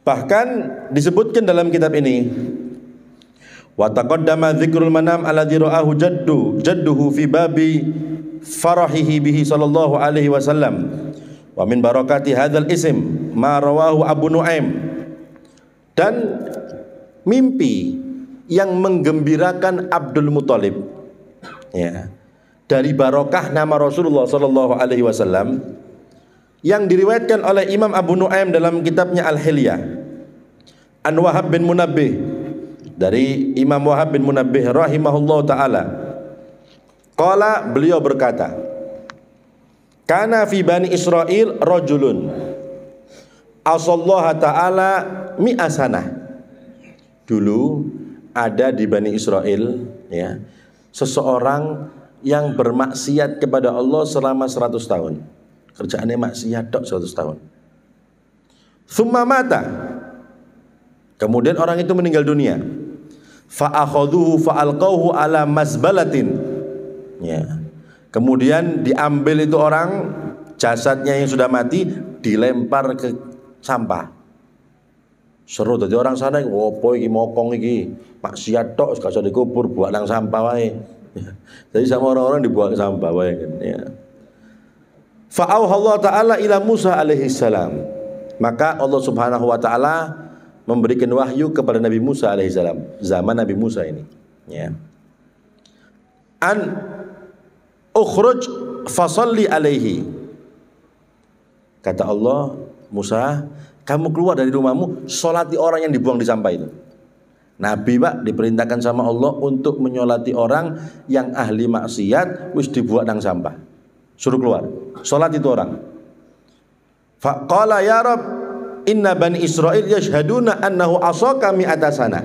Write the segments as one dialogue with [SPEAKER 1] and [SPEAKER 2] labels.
[SPEAKER 1] Bahkan disebutkan dalam kitab ini wa taqaddama dzikrul manam alladzi ra'ahu jaddu jadduhu fi babi farahihi bihi sallallahu alaihi wasallam wa min barakati hadzal ism ma rawahu Abu Nuaim dan mimpi yang menggembirakan Abdul Muthalib ya dari barokah nama Rasulullah sallallahu alaihi wasallam yang diriwayatkan oleh Imam Abu Nuaim dalam kitabnya Al-Hilyah An Wahab bin Munabbih dari Imam Wahab bin Munabbih Rahimahullah taala qala beliau berkata kana fi bani Israel rajulun asallaha taala asana, dulu ada di bani Israel, ya seseorang yang bermaksiat kepada Allah selama 100 tahun Kerjaannya maksiat dok 100 tahun. Summa mata. Kemudian orang itu meninggal dunia. Fa'akhaduhu fa'alqauhu ala masbalatin. Ya. Kemudian diambil itu orang jasadnya yang sudah mati dilempar ke sampah. Seru tadi orang sana opo iki mokong iki maksiat tok gak dikubur buat nang sampah wae. Ya. Jadi sama orang-orang dibuang sampah wae kan. ya. Fa'auha Allah Ta'ala ila Musa alaihi salam. Maka Allah Subhanahu wa taala memberikan wahyu kepada Nabi Musa alaihi salam, zaman Nabi Musa ini, ya. An ukhruj fasalli alaihi. Kata Allah, Musa, kamu keluar dari rumahmu, solati orang yang dibuang di sampah itu. Nabi Pak diperintahkan sama Allah untuk menyolati orang yang ahli maksiat wis dibuat dang sampah suruh keluar. Salat itu orang. Faqala ya rab inna bani israil yashhaduna annahu asaka mi'ata sana.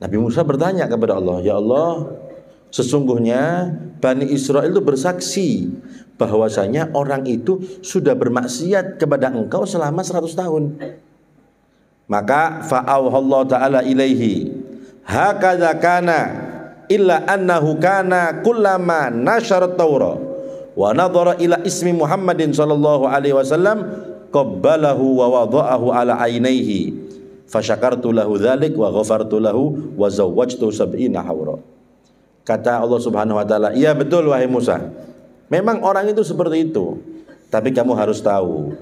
[SPEAKER 1] Nabi Musa bertanya kepada Allah, "Ya Allah, sesungguhnya Bani Israel itu bersaksi bahwasanya orang itu sudah bermaksiat kepada engkau selama 100 tahun." Maka fa'auhallahu ta'ala ilaihi Hakadha illa annahu kana kullama nasyara Taura wa nadhara ila ismi Muhammadin sallallahu alaihi wasallam qabbalahu wa wada'ahu ala ainaihi fasyakartu lahu dzalik wa ghafartu lahu wa zawwajtu sab'ina hawra kata Allah Subhanahu wa taala iya betul wahai Musa memang orang itu seperti itu tapi kamu harus tahu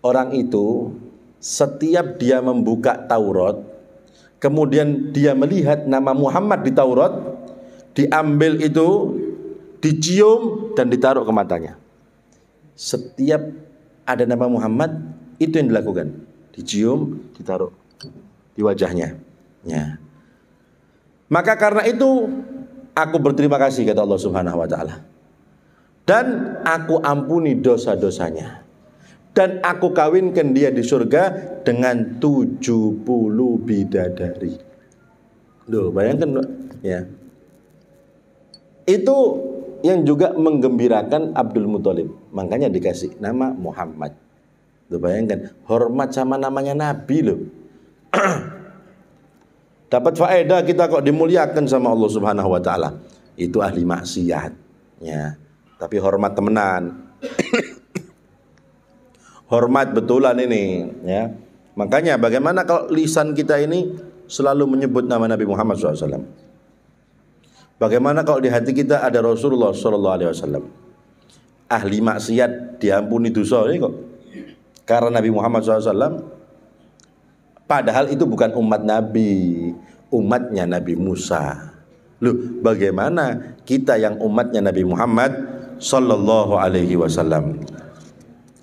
[SPEAKER 1] orang itu setiap dia membuka Taurat kemudian dia melihat nama Muhammad di Taurat, diambil itu, dicium dan ditaruh ke matanya. Setiap ada nama Muhammad, itu yang dilakukan. Dicium, ditaruh di wajahnya. Ya. Maka karena itu aku berterima kasih kata Allah Subhanahu wa taala. Dan aku ampuni dosa-dosanya dan aku kawinkan dia di surga dengan 70 bidadari. Duh, bayangkan ya. Itu yang juga menggembirakan Abdul Muthalib. Makanya dikasih nama Muhammad. Duh, bayangkan hormat sama namanya nabi loh. Dapat faedah kita kok dimuliakan sama Allah Subhanahu wa taala. Itu ahli maksiat ya. Tapi hormat temenan, hormat betulan ini ya. Makanya bagaimana kalau lisan kita ini selalu menyebut nama Nabi Muhammad SAW. Bagaimana kalau di hati kita ada Rasulullah SAW. Ahli maksiat diampuni dosa ini kok. Karena Nabi Muhammad SAW. Padahal itu bukan umat Nabi, umatnya Nabi Musa. Loh, bagaimana kita yang umatnya Nabi Muhammad sallallahu alaihi wasallam